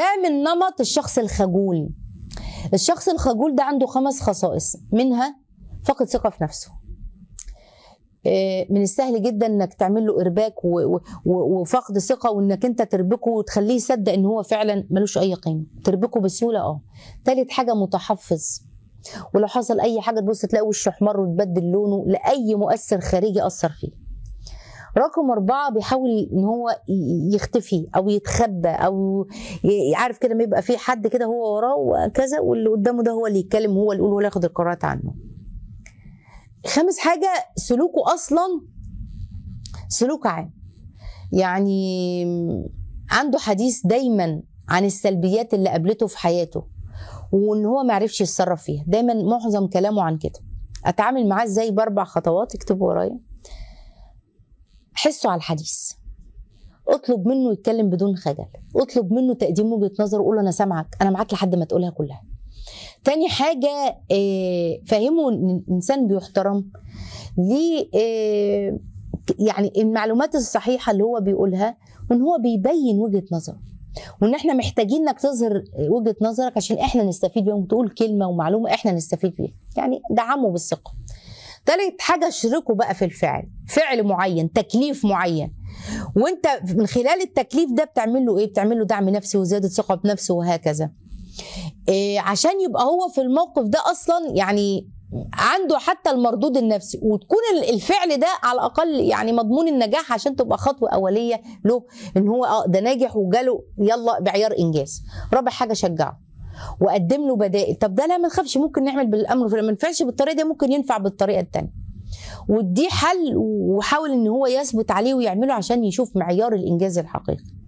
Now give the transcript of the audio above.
تامن نمط الشخص الخجول الشخص الخجول ده عنده خمس خصائص منها فقد ثقة في نفسه آه، من السهل جدا انك تعمل له ارباك وفقد ثقه وانك انت تربكه وتخليه يصدق ان هو فعلا ملوش اي قيمه تربكه بسهوله اه ثالث حاجه متحفظ ولو حصل اي حاجه تبص تلاقي وشه احمر وتبدل لونه لاي مؤثر خارجي اثر فيه رقم أربعة بيحاول إن هو يختفي أو يتخبى أو عارف كده ما يبقى في حد كده هو وراه وكذا واللي قدامه ده هو اللي يتكلم هو اللي يقول ولا ياخد القرارات عنه خامس حاجة سلوكه أصلا سلوك عام يعني عنده حديث دايما عن السلبيات اللي قابلته في حياته وان هو ما عرفش يتصرف فيها دايما معظم كلامه عن كده اتعامل معاه ازاي باربع خطوات اكتبوا ورايا حسه على الحديث اطلب منه يتكلم بدون خجل اطلب منه تقديم وجهه نظر وقول له انا سامعك انا معاك لحد ما تقولها كلها تاني حاجة آه، فهمه إن الإنسان بيحترم ليه آه، يعني المعلومات الصحيحة اللي هو بيقولها وإن هو بيبين وجهة نظره وإن إحنا محتاجين إنك تظهر وجهة نظرك عشان إحنا نستفيد بيها وتقول كلمة ومعلومة إحنا نستفيد بيها يعني دعمه بالثقة تالت حاجه اشركه بقى في الفعل فعل معين تكليف معين وانت من خلال التكليف ده بتعمل له ايه بتعمل له دعم نفسي وزياده ثقه بنفسه وهكذا إيه عشان يبقى هو في الموقف ده اصلا يعني عنده حتى المردود النفسي وتكون الفعل ده على الاقل يعني مضمون النجاح عشان تبقى خطوه اوليه له ان هو اه ده ناجح وجاله يلا بعيار انجاز رابع حاجه شجعه واقدم له بدائل طب ده لا ما تخافش ممكن نعمل بالامر ما ينفعش بالطريقه دي ممكن ينفع بالطريقه الثانيه ودي حل وحاول ان هو يثبت عليه ويعمله عشان يشوف معيار الانجاز الحقيقي